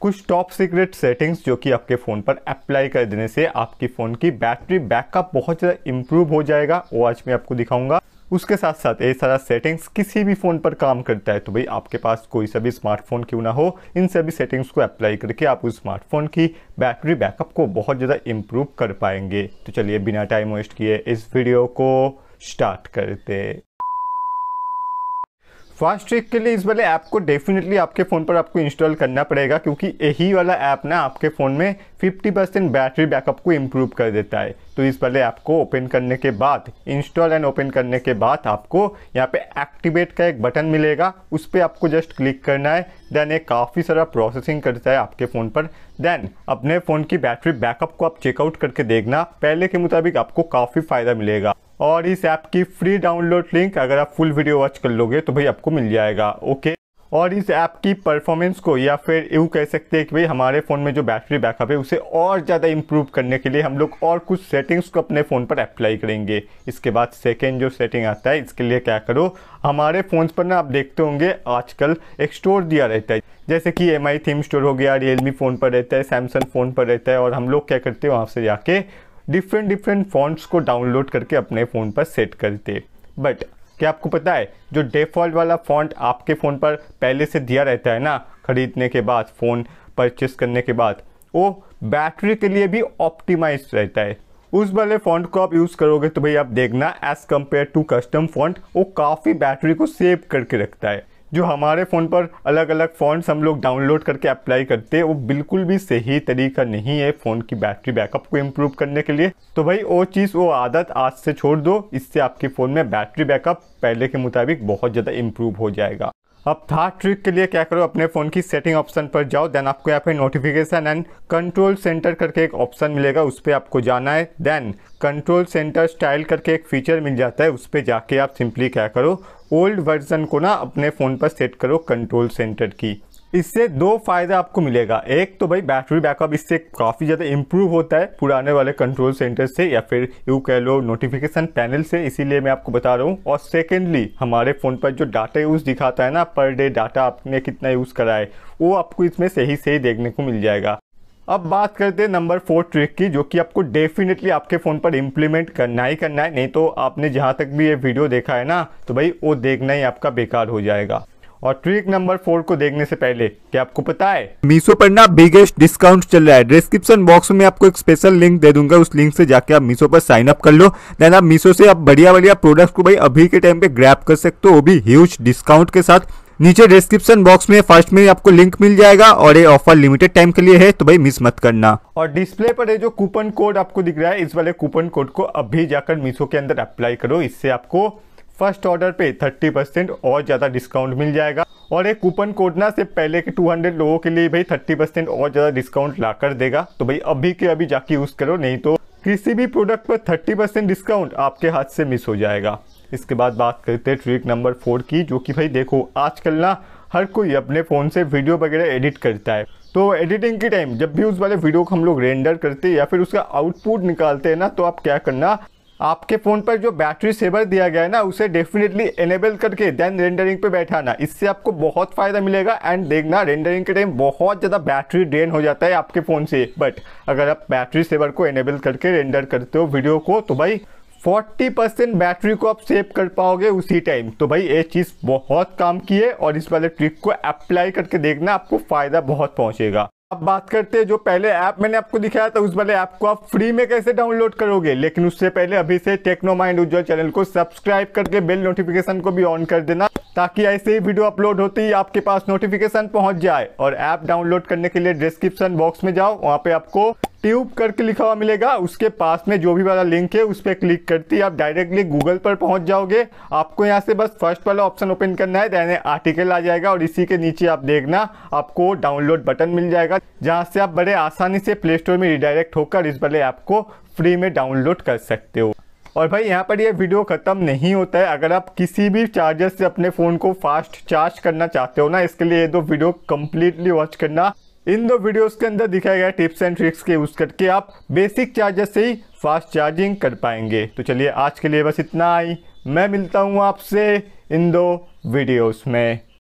कुछ top secret settings जो कि आपके फ़ोन पर अप्लाई कर देने से आपकी फ़ोन की बैटरी बैकअप बहुत ज़्यादा इम्प्रूव हो जाएगा वो आज मैं आपको दिखाऊंगा उसके साथ साथ ये सारा सेटिंग्स किसी भी फ़ोन पर काम करता है तो भाई आपके पास कोई सा भी स्मार्टफोन क्यों ना हो इन सभी सेटिंग्स को अप्लाई करके आप उस स्मार्टफोन की बैटरी बैकअप को बहुत ज़्यादा इम्प्रूव कर पाएंगे तो चलिए बिना टाइम वेस्ट किए इस वीडियो को स्टार्ट करते फास्ट ट्रैक के लिए इस वाले ऐप को डेफिनेटली आपके फ़ोन पर आपको इंस्टॉल करना पड़ेगा क्योंकि यही वाला ऐप ना आपके फ़ोन में 50 परसेंट बैटरी बैकअप को इम्प्रूव कर देता है तो इस वाले ऐप को ओपन करने के बाद इंस्टॉल एंड ओपन करने के बाद आपको यहाँ पे एक्टिवेट का एक बटन मिलेगा उस पर आपको जस्ट क्लिक करना है देन ये काफ़ी सारा प्रोसेसिंग करता है आपके फ़ोन पर देन अपने फ़ोन की बैटरी बैकअप को आप चेकआउट करके देखना पहले के मुताबिक आपको काफ़ी फ़ायदा मिलेगा और इस ऐप की फ्री डाउनलोड लिंक अगर आप फुल वीडियो वॉच कर लोगे तो भाई आपको मिल जाएगा ओके और इस ऐप की परफॉर्मेंस को या फिर यूँ कह सकते हैं कि भाई हमारे फ़ोन में जो बैटरी बैकअप है उसे और ज़्यादा इम्प्रूव करने के लिए हम लोग और कुछ सेटिंग्स को अपने फ़ोन पर अप्लाई करेंगे इसके बाद सेकेंड जो सेटिंग आता है इसके लिए क्या करो हमारे फ़ोन्स पर ना आप देखते होंगे आजकल एक स्टोर दिया रहता है जैसे कि एम आई थीम स्टोर हो गया रियलमी फ़ोन पर रहता है सैमसंग फ़ोन पर रहता है और हम लोग क्या करते हैं वहाँ से जाके डिफरेंट डिफरेंट फॉन्ट्स को डाउनलोड करके अपने फ़ोन पर सेट करते बट क्या आपको पता है जो डिफ़ॉल्ट वाला फॉन्ट आपके फ़ोन पर पहले से दिया रहता है ना ख़रीदने के बाद फ़ोन परचेस करने के बाद वो बैटरी के लिए भी ऑप्टिमाइज रहता है उस वाले फॉन्ट को आप यूज़ करोगे तो भाई आप देखना as compare to custom font वो काफ़ी बैटरी को सेव करके रखता है जो हमारे फ़ोन पर अलग अलग फ़ॉन्ट्स हम लोग डाउनलोड करके अप्लाई करते हैं वो बिल्कुल भी सही तरीका नहीं है फ़ोन की बैटरी बैकअप को इम्प्रूव करने के लिए तो भाई वो चीज़ वो आदत आज से छोड़ दो इससे आपके फ़ोन में बैटरी बैकअप पहले के मुताबिक बहुत ज़्यादा इम्प्रूव हो जाएगा अब थर्ड ट्रिक के लिए क्या करो अपने फ़ोन की सेटिंग ऑप्शन पर जाओ देन आपको यहाँ पे नोटिफिकेशन एंड कंट्रोल सेंटर करके एक ऑप्शन मिलेगा उस पर आपको जाना है देन कंट्रोल सेंटर स्टाइल करके एक फीचर मिल जाता है उस पर जाके आप सिंपली क्या करो ओल्ड वर्जन को ना अपने फ़ोन पर सेट करो कंट्रोल सेंटर की इससे दो फायदा आपको मिलेगा एक तो भाई बैटरी बैकअप इससे काफ़ी ज़्यादा इंप्रूव होता है पुराने वाले कंट्रोल सेंटर से या फिर यू कह लो नोटिफिकेशन पैनल से इसीलिए मैं आपको बता रहा हूँ और सेकेंडली हमारे फ़ोन पर जो डाटा यूज़ दिखाता है ना पर डे डाटा आपने कितना यूज़ करा है वो आपको इसमें सही सही देखने को मिल जाएगा अब बात करते हैं नंबर फोर ट्रिक की जो कि आपको डेफिनेटली आपके फ़ोन पर इम्प्लीमेंट करना ही करना है नहीं तो आपने जहाँ तक भी ये वीडियो देखा है ना तो भाई वो देखना ही आपका बेकार हो जाएगा और ट्रिक नंबर फोर को देखने से पहले क्या आपको पता है मीशो पर ना बिगेस्ट डिस्काउंट चल रहा है डिस्क्रिप्शन बॉक्स में आपको एक स्पेशल लिंक दे दूंगा उस लिंक से जाके आप मीशो पर साइन अप कर लो देन आप मीशो से आप बढ़िया बढ़िया प्रोडक्ट को भाई अभी के टाइम पे ग्रैप कर सकते हो वो भी ह्यूज डिस्काउंट के साथ नीचे डिस्क्रिप्शन बॉक्स में फर्स्ट में आपको लिंक मिल जाएगा और ये ऑफर लिमिटेड टाइम के लिए है तो भाई मिस मत करना और डिस्प्ले पर ये जो कूपन कोड आपको दिख रहा है इस वाले कूपन कोड को अभी जाकर मीशो के अंदर अप्लाई करो इससे आपको फर्स्ट ऑर्डर पे 30 परसेंट और ज़्यादा डिस्काउंट मिल जाएगा और एक कूपन कोड ना से पहले के 200 लोगों के लिए भाई 30 परसेंट और ज़्यादा डिस्काउंट ला कर देगा तो भाई अभी के अभी जाके यूज़ करो नहीं तो किसी भी प्रोडक्ट पर 30 परसेंट डिस्काउंट आपके हाथ से मिस हो जाएगा इसके बाद बात करते हैं ट्रिक नंबर फोर की जो कि भाई देखो आजकल ना हर कोई अपने फ़ोन से वीडियो वगैरह एडिट करता है तो एडिटिंग के टाइम जब भी उस वाले वीडियो को हम लोग रेंडर करते हैं या फिर उसका आउटपुट निकालते हैं ना तो आप क्या करना आपके फ़ोन पर जो बैटरी सेवर दिया गया है ना उसे डेफिनेटली एनेबल करके देन रेंडरिंग पे बैठाना इससे आपको बहुत फ़ायदा मिलेगा एंड देखना रेंडरिंग के टाइम बहुत ज़्यादा बैटरी ड्रेन हो जाता है आपके फ़ोन से बट अगर आप बैटरी सेवर को एनेबल करके रेंडर करते हो वीडियो को तो भाई 40 परसेंट बैटरी को आप सेव कर पाओगे उसी टाइम तो भाई ये चीज़ बहुत काम की है और इस वाले ट्रिक को अप्लाई करके देखना आपको फ़ायदा बहुत पहुँचेगा अब बात करते हैं जो पहले ऐप मैंने आपको दिखाया था उस वाले ऐप को आप फ्री में कैसे डाउनलोड करोगे लेकिन उससे पहले अभी से टेक्नो माइंड उज्जवल चैनल को सब्सक्राइब करके बेल नोटिफिकेशन को भी ऑन कर देना ताकि ऐसे ही वीडियो अपलोड होती ही आपके पास नोटिफिकेशन पहुंच जाए और ऐप डाउनलोड करने के लिए डिस्क्रिप्शन बॉक्स में जाओ वहाँ पे आपको ट्यूब करके लिखा हुआ मिलेगा उसके पास में जो भी वाला लिंक है उस पर क्लिक करती आप डायरेक्टली गूगल पर पहुंच जाओगे आपको यहाँ से बस फर्स्ट वाला ऑप्शन ओपन करना है यानी आर्टिकल आ जाएगा और इसी के नीचे आप देखना आपको डाउनलोड बटन मिल जाएगा जहाँ से आप बड़े आसानी से प्ले स्टोर में रिडायरेक्ट होकर इस वाले ऐप को फ्री में डाउनलोड कर सकते हो और भाई यहाँ पर ये वीडियो ख़त्म नहीं होता है अगर आप किसी भी चार्जर से अपने फ़ोन को फास्ट चार्ज करना चाहते हो ना इसके लिए ये दो वीडियो कम्प्लीटली वॉच करना इन दो वीडियोस के अंदर दिखाया गया टिप्स एंड ट्रिक्स के यूज़ करके आप बेसिक चार्जर से ही फास्ट चार्जिंग कर पाएंगे तो चलिए आज के लिए बस इतना ही मैं मिलता हूँ आपसे इन दो वीडियोस में